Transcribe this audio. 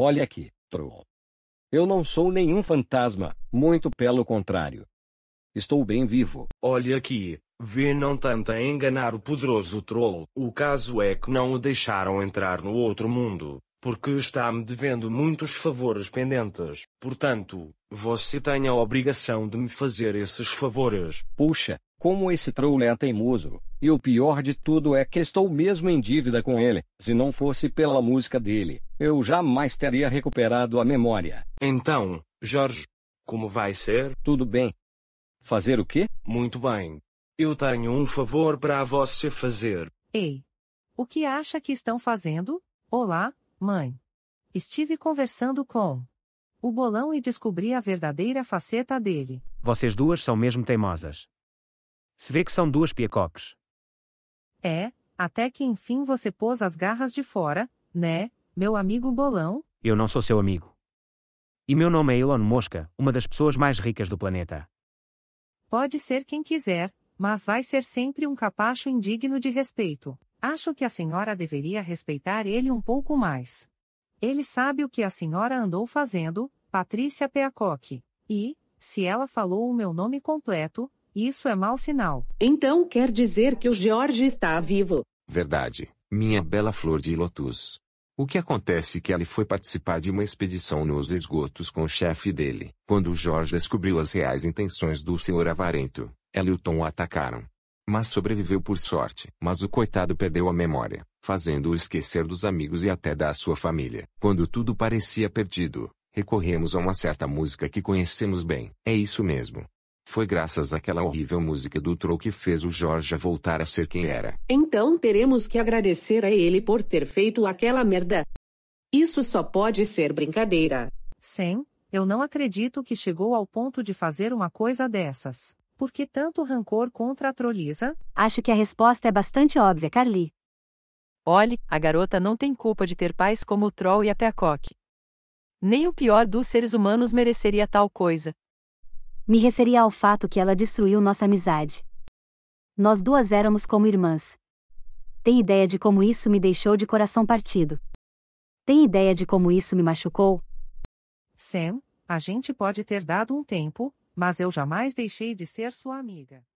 Olha aqui, Troll. Eu não sou nenhum fantasma, muito pelo contrário. Estou bem vivo. Olha aqui, vê não tenta enganar o poderoso Troll. O caso é que não o deixaram entrar no outro mundo, porque está me devendo muitos favores pendentes. Portanto, você tem a obrigação de me fazer esses favores. Puxa, como esse troll é teimoso, e o pior de tudo é que estou mesmo em dívida com ele. Se não fosse pela música dele, eu jamais teria recuperado a memória. Então, Jorge, como vai ser? Tudo bem. Fazer o quê? Muito bem. Eu tenho um favor para você fazer. Ei! O que acha que estão fazendo? Olá, mãe. Estive conversando com o bolão e descobri a verdadeira faceta dele. Vocês duas são mesmo teimosas. Se vê que são duas piecoques. É, até que enfim você pôs as garras de fora, né, meu amigo Bolão? Eu não sou seu amigo. E meu nome é Elon Mosca, uma das pessoas mais ricas do planeta. Pode ser quem quiser, mas vai ser sempre um capacho indigno de respeito. Acho que a senhora deveria respeitar ele um pouco mais. Ele sabe o que a senhora andou fazendo, Patrícia Peacock. E, se ela falou o meu nome completo, isso é mau sinal. Então quer dizer que o George está vivo. Verdade, minha bela flor de lótus. O que acontece é que ele foi participar de uma expedição nos esgotos com o chefe dele. Quando o George descobriu as reais intenções do senhor avarento, ele e o Tom o atacaram. Mas sobreviveu por sorte. Mas o coitado perdeu a memória, fazendo-o esquecer dos amigos e até da sua família. Quando tudo parecia perdido, recorremos a uma certa música que conhecemos bem. É isso mesmo. Foi graças àquela horrível música do Troll que fez o Jorge voltar a ser quem era. Então teremos que agradecer a ele por ter feito aquela merda. Isso só pode ser brincadeira. Sem, eu não acredito que chegou ao ponto de fazer uma coisa dessas. Por que tanto rancor contra a Trolisa? Acho que a resposta é bastante óbvia, Carly. Olhe, a garota não tem culpa de ter pais como o Troll e a Peacock. Nem o pior dos seres humanos mereceria tal coisa, me referia ao fato que ela destruiu nossa amizade. Nós duas éramos como irmãs. Tem ideia de como isso me deixou de coração partido? Tem ideia de como isso me machucou? Sam, a gente pode ter dado um tempo, mas eu jamais deixei de ser sua amiga.